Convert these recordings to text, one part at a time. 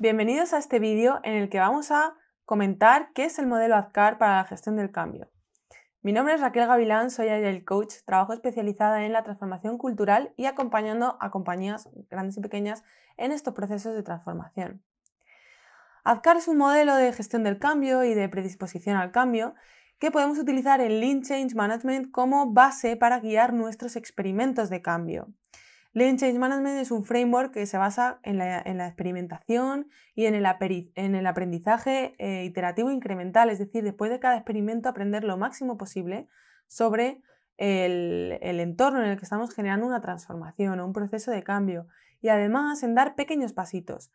Bienvenidos a este vídeo en el que vamos a comentar qué es el modelo Azcar para la gestión del cambio. Mi nombre es Raquel Gavilán, soy Agile Coach, trabajo especializada en la transformación cultural y acompañando a compañías grandes y pequeñas en estos procesos de transformación. Azcar es un modelo de gestión del cambio y de predisposición al cambio que podemos utilizar en Lean Change Management como base para guiar nuestros experimentos de cambio. Lean Change Management es un framework que se basa en la, experimentación y en el, aprendizaje eh, iterativo incremental, es decir, después de cada experimento aprender lo máximo posible sobre el, entorno en el que estamos generando una transformación o un proceso de cambio y además en dar pequeños pasitos.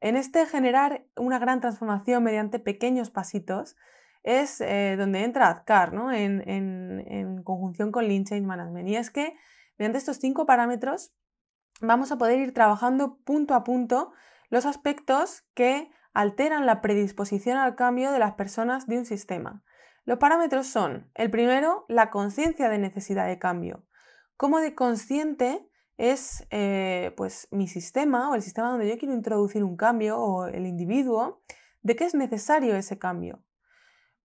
En este generar una gran transformación mediante pequeños pasitos es eh, donde entra Azcar, en, en, conjunción con Lean Change Management. Y es que Mediante estos cinco parámetros vamos a poder ir trabajando punto a punto los aspectos que alteran la predisposición al cambio de las personas de un sistema. Los parámetros son, el primero, la conciencia de necesidad de cambio. ¿Cómo de consciente es eh, pues, mi sistema o el sistema donde yo quiero introducir un cambio o el individuo de que es necesario ese cambio?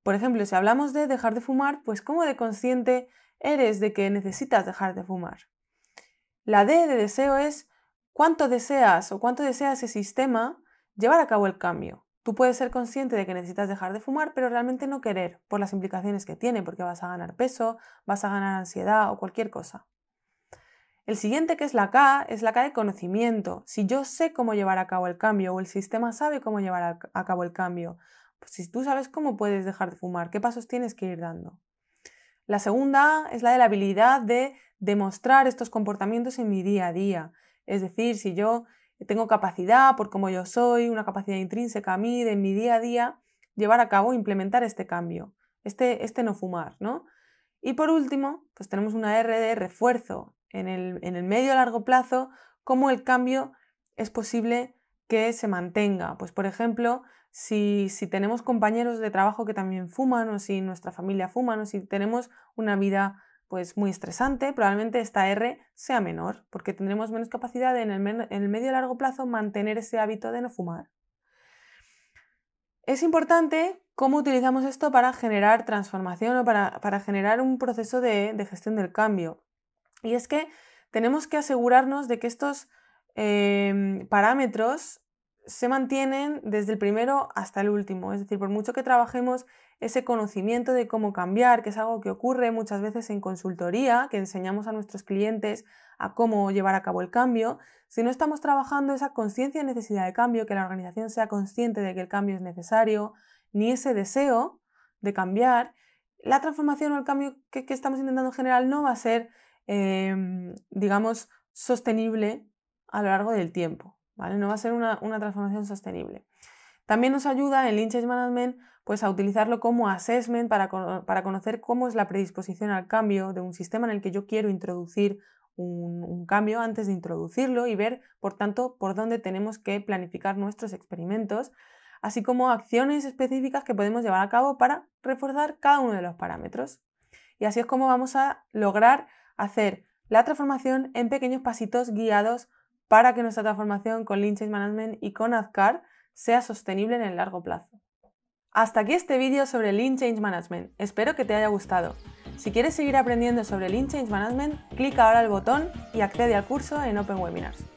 Por ejemplo, si hablamos de dejar de fumar, pues cómo de consciente eres de que necesitas dejar de fumar. La D de deseo es cuánto deseas o cuánto desea ese sistema llevar a cabo el cambio. Tú puedes ser consciente de que necesitas dejar de fumar, pero realmente no querer por las implicaciones que tiene, porque vas a ganar peso, vas a ganar ansiedad o cualquier cosa. El siguiente, que es la K, es la K de conocimiento. Si yo sé cómo llevar a cabo el cambio o el sistema sabe cómo llevar a cabo el cambio, pues si tú sabes cómo puedes dejar de fumar, qué pasos tienes que ir dando. La segunda es la de la habilidad de demostrar estos comportamientos en mi día a día. Es decir, si yo tengo capacidad por cómo yo soy, una capacidad intrínseca a mí de en mi día a día, llevar a cabo, e implementar este cambio, este, este no fumar, ¿no? Y por último, pues tenemos una R de refuerzo en el, en el medio largo plazo, cómo el cambio es posible que se mantenga. Pues por ejemplo, si, si, tenemos compañeros de trabajo que también fuman o si nuestra familia fuma o si tenemos una vida pues muy estresante, probablemente esta R sea menor, porque tendremos menos capacidad en, el, medio y largo plazo mantener ese hábito de no fumar. Es importante cómo utilizamos esto para generar transformación o para, generar un proceso de gestión del cambio. Y es que tenemos que asegurarnos de que estos Em, parámetros se mantienen desde el primero hasta el último. Es decir, por mucho que trabajemos ese conocimiento de cómo cambiar, que es algo que ocurre muchas veces en consultoría, que enseñamos a nuestros clientes a cómo llevar a cabo el cambio, si no estamos trabajando esa conciencia y necesidad de cambio, que la organización sea consciente de que el cambio es necesario, ni ese deseo de cambiar, la transformación o el cambio que, estamos intentando en general no va a ser, em, digamos, sostenible a lo largo del tiempo, ¿vale? No va a ser una, transformación sostenible. También nos ayuda el Lean Management pues, a utilizarlo como assessment para, para, conocer cómo es la predisposición al cambio de un sistema en el que yo quiero introducir un, un, cambio antes de introducirlo y ver, por tanto, por dónde tenemos que planificar nuestros experimentos, así como acciones específicas que podemos llevar a cabo para reforzar cada uno de los parámetros. Y así es como vamos a lograr hacer la transformación en pequeños pasitos guiados para que nuestra transformación con Lean Change Management y con Azcar sea sostenible en el largo plazo. Hasta aquí este vídeo sobre Lean Change Management. Espero que te haya gustado. Si quieres seguir aprendiendo sobre Lean Change Management, clica ahora el botón y accede al curso en Open Webinars.